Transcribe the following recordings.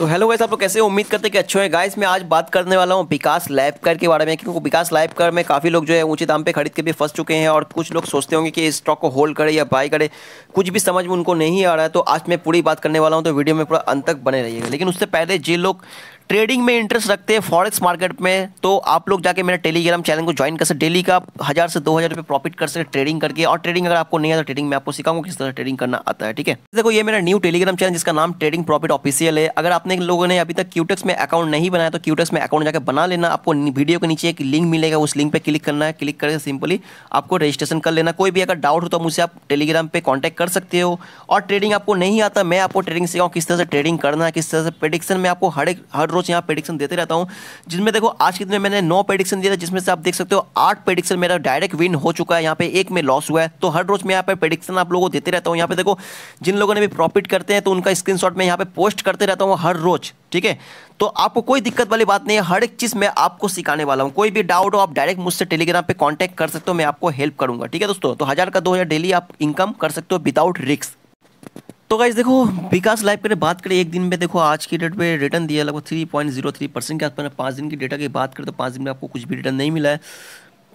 तो hello guys आप लोग कैसे उम्मीद करते हैं कि अच्छे हैं गाइस मैं आज बात करने वाला हूँ विकास लाइफ कर के बारे में क्योंकि विकास लाइफ कर में काफ़ी लोग जो है ऊंचे दाम पे खरीद के भी फंस चुके हैं और कुछ लोग सोचते होंगे कि इस स्टॉक को होल्ड करें या बाय करें कुछ भी समझ में उनको नहीं आ रहा है तो आज मैं पूरी बात करने वाला हूँ तो वीडियो में पूरा अंत तक बने रहिएगा लेकिन उससे पहले जिन लोग ट्रेडिंग में इंटरेस्ट रखते हैं फॉरेक्स मार्केट में तो आप लोग जाके मेरे टेलीग्राम चैनल को ज्वाइन कर सकते डेली का हज़ार से दो हज़ार रुपये प्रॉफिट कर सकते ट्रेडिंग करके और ट्रेडिंग अगर आपको नहीं आता ट्रेडिंग में आपको सिखाऊंगा किस तरह ट्रेडिंग करना आता है ठीक है देखो ये मेरा न्यू टेलीग्राम चैनल जिसका नाम ट्रेडिंग प्रॉफिट ऑफिशियल है अगर आपने लोगों ने अभी तक क्यूटेक्स में अकाउंट नहीं बनाया तो क्यूटेक्स में अकाउंट जाकर बना लेना आपको वीडियो के नीचे एक लिंक मिलेगा उस लिंक पर क्लिक करना है क्लिक करके सिंपली आपको रजिस्ट्रेशन कर लेना कोई भी अगर डाउट हो तो मुझे आप टेलीग्राम पर कॉन्टैक्ट कर सकते हो और ट्रेडिंग आपको नहीं आता मैं आपको ट्रेडिंग सिखाऊँ किस तरह से ट्रेडिंग करना है किस तरह से प्रडिक्शन में आपको हर एक हर रोज रोज यहाँ प्रेडिक्शन देते रहता हूँ जिसमें देखो आज के दिन में मैंने नौ प्रेडिक्शन दिया था जिसमें से आप देख सकते हो आठ प्रेडिक्शन मेरा डायरेक्ट विन हो चुका है यहाँ पे एक में लॉस हुआ है तो हर रोज मैं यहाँ पर प्रेडिक्शन आप लोगों को देते रहता हूँ यहाँ पे देखो जिन लोगों ने भी प्रॉफिट करते हैं तो उनका स्क्रीनशॉट मैं यहाँ पे पोस्ट करते रहता हूँ हर रोज ठीक है तो आपको कोई दिक्कत वाली बात नहीं है हर एक चीज़ मैं आपको सिखाने वाला हूँ कोई भी डाउट हो आप डायरेक्ट मुझसे टेलीग्राम पे कांटेक्ट कर सकते हो मैं आपको हेल्प करूँगा ठीक है दोस्तों तो हज़ार का दो हज़ार डेली आप इनकम कर सकते हो विदाउट रिस्क तो गाइज देखो विकास लाइव करें बात करें एक दिन में देखो आज की डेट पे रिटर्न दिया लगभग three point zero three percent के आसपास पाँच दिन की डेटा की बात करें तो पाँच दिन में आपको कुछ भी रिटर्न नहीं मिला है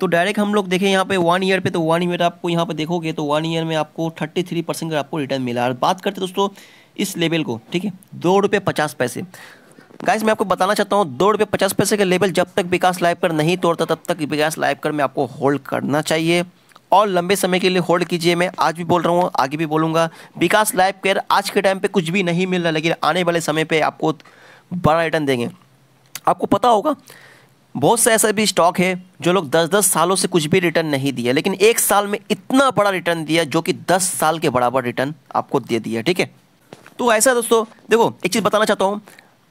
तो डायरेक्ट हम लोग देखें यहाँ पे वन ईयर पे तो वन ईयर आपको यहाँ पे देखोगे तो वन ईयर में आपको थर्टी थ्री परसेंट का आपको रिटर्न मिला और बात करते दोस्तों इस लेवल को ठीक है दो रुपये पचास पैसे गाइस मैं आपको बताना चाहता हूँ दो रुपये पचास पैसे का लेवल जब तक विकास लाइव पर नहीं तोड़ता तब तक विकास लाइव कर में आपको होल्ड करना चाहिए और लंबे समय के लिए होल्ड कीजिए मैं आज भी बोल रहा हूँ आगे भी बोलूँगा विकास लाइफ केयर आज के टाइम पे कुछ भी नहीं मिल रहा लेकिन आने वाले समय पे आपको बड़ा रिटर्न देंगे आपको पता होगा बहुत से ऐसे भी स्टॉक है जो लोग दस दस सालों से कुछ भी रिटर्न नहीं दिया लेकिन एक साल में इतना बड़ा रिटर्न दिया जो कि दस साल के बराबर रिटर्न आपको दे दिया ठीक है तो ऐसा दोस्तों देखो एक चीज़ बताना चाहता हूँ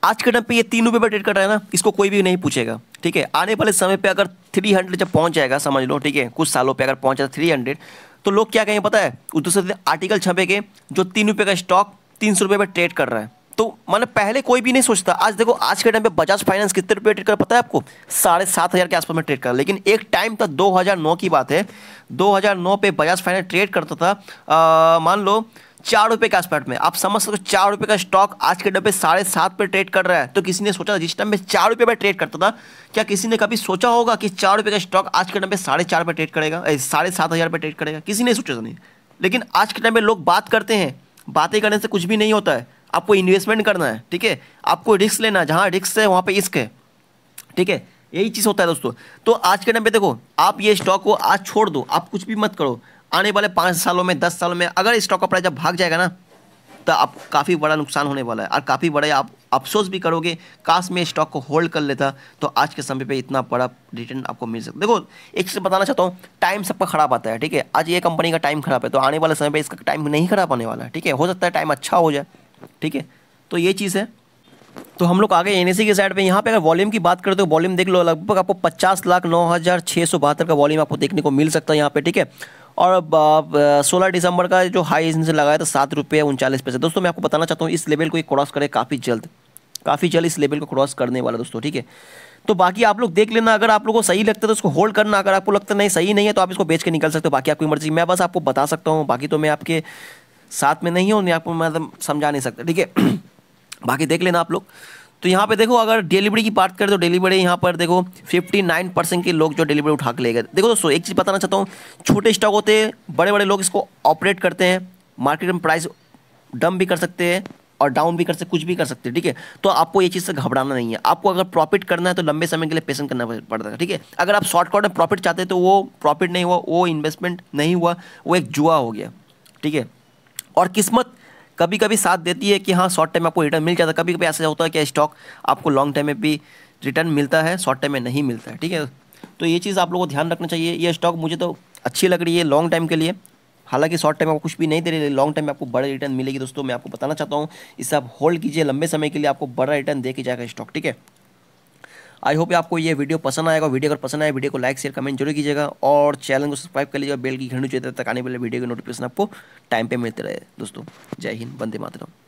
आज के टाइम पे ये तीन रुपये पर ट्रेड कर रहा है ना इसको कोई भी नहीं पूछेगा ठीक है आने वाले समय पे अगर 300 जब पहुंच जाएगा समझ लो ठीक है कुछ सालों पे अगर पहुंच जाए थ्री हंड्रेड तो लोग क्या कहेंगे पता है उस दूसरे दिन आर्टिकल के जो तीन रुपये का स्टॉक तीन सौ रुपये पर ट्रेड कर रहा है तो मैंने पहले कोई भी नहीं सोचता आज देखो आज के टाइम पे बजाज फाइनेंस कितने रुपये ट्रेड कर पता है आपको साढ़े सात हज़ार के आसपास में ट्रेड कर लेकिन एक टाइम था 2009 की बात है 2009 पे बजाज फाइनेंस ट्रेड करता था मान लो चार रुपए के आसपास में आप समझ सकते हो चार रुपये का स्टॉक आज के डब्बे साढ़े सात पे ट्रेड कर रहा है तो किसी ने सोचा जिस टाइम में चार रुपये पर ट्रेड करता था क्या किसी ने कभी सोचा होगा कि चार रुपये का स्टॉक आज के डब्बे साढ़े चार पर ट्रेड करेगा साढ़े सात हज़ार पे ट्रेड करेगा किसी ने सोचा नहीं लेकिन आज के टाइम में लोग बात करते हैं बातें करने से कुछ भी नहीं होता है आपको इन्वेस्टमेंट करना है ठीक है आपको रिस्क लेना जहाँ रिस्क है वहाँ पे रिस्क है ठीक है यही चीज़ होता है दोस्तों तो आज के टाइम पे देखो आप ये स्टॉक को आज छोड़ दो आप कुछ भी मत करो आने वाले पाँच सालों में दस सालों में अगर स्टॉक का प्राइस जब भाग जाएगा ना तो आप काफ़ी बड़ा नुकसान होने वाला है और काफ़ी बड़ा आप अफसोस भी करोगे काश में स्टॉक को होल्ड कर लेता तो आज के समय पे इतना बड़ा रिटर्न आपको मिल सकता देखो एक चीज़ बताना चाहता हूँ टाइम सबका खराब आता है ठीक है आज ये कंपनी का टाइम खराब है तो आने वाले समय पर इसका टाइम नहीं खराब आने वाला है ठीक है हो सकता है टाइम अच्छा हो जाए ठीक है तो ये चीज़ है तो हम लोग आगे एन के साइड पे यहाँ पे अगर वॉल्यूम की बात करते हो वॉल्यूम देख लो लगभग आपको पचास लाख नौ हज़ार छः सौ बहत्तर का वॉल्यूम आपको देखने को मिल सकता है यहाँ पे ठीक है और सोलह दिसंबर का जो हाई इनसे लगाया था सात रुपये उनचालीस पैसे दोस्तों मैं आपको बताना चाहता हूँ इस लेवल को क्रॉस करें काफ़ी जल्द काफ़ी जल्द इस लेवल को क्रॉस करने वाला दोस्तों ठीक है तो बाकी आप लोग देख लेना अगर आप लोग को सही लगता है तो उसको होल्ड करना अगर आपको लगता नहीं सही नहीं है तो आप इसको बेच के निकल सकते हो बाकी आपकी मर्जी मैं बस आपको बता सकता हूँ बाकी तो मैं आपके साथ में नहीं हूँ आपको मतलब समझा नहीं सकता ठीक है बाकी देख लेना आप लोग तो यहाँ पे देखो अगर डिलीवरी की बात करें तो डिलीवरी यहाँ पर देखो 59 परसेंट के लोग जो डिलीवरी उठा के ले गए देखो दोस्तों एक चीज़ बताना चाहता हूँ छोटे स्टॉक होते हैं बड़े बड़े लोग इसको ऑपरेट करते हैं मार्केट में प्राइस डम भी कर सकते हैं और डाउन भी कर सकते कुछ भी कर सकते ठीक है तो आपको ये चीज़ से घबराना नहीं है आपको अगर प्रॉफिट करना है तो लंबे समय के लिए पेशेंट करना पड़ता है ठीक है अगर आप शॉर्टकट में प्रॉफिट चाहते हैं तो वो प्रॉफिट नहीं हुआ वो इन्वेस्टमेंट नहीं हुआ वो एक जुआ हो गया ठीक है और किस्मत कभी कभी साथ देती है कि हाँ शॉर्ट टाइम आपको रिटर्न मिल जाता है कभी कभी ऐसा होता है कि स्टॉक आपको लॉन्ग टाइम में भी रिटर्न मिलता है शॉर्ट टाइम में नहीं मिलता है ठीक है तो ये चीज़ आप लोगों को ध्यान रखना चाहिए ये स्टॉक मुझे तो अच्छी लग रही है लॉन्ग टाइम के लिए हालांकि शॉर्ट टाइम आपको कुछ भी नहीं दे रही लॉन्ग टाइम में आपको बड़ा रिटर्न मिलेगी दोस्तों मैं आपको बताना चाहता हूँ इससे आप होल्ड कीजिए लंबे समय के लिए आपको बड़ा रिटर्न दे के जाएगा स्टॉक ठीक है आई होप आपको ये वीडियो पसंद आएगा वीडियो अगर पसंद आए वीडियो को लाइक शेयर कमेंट जरूर कीजिएगा और चैनल को सब्सक्राइब कर लीजिएगा बेल की घंटी चाहिए तक आने वाले वीडियो के नोटिफिकेशन आपको टाइम पर मिलते रहे दोस्तों जय हिंद बंदे मातरम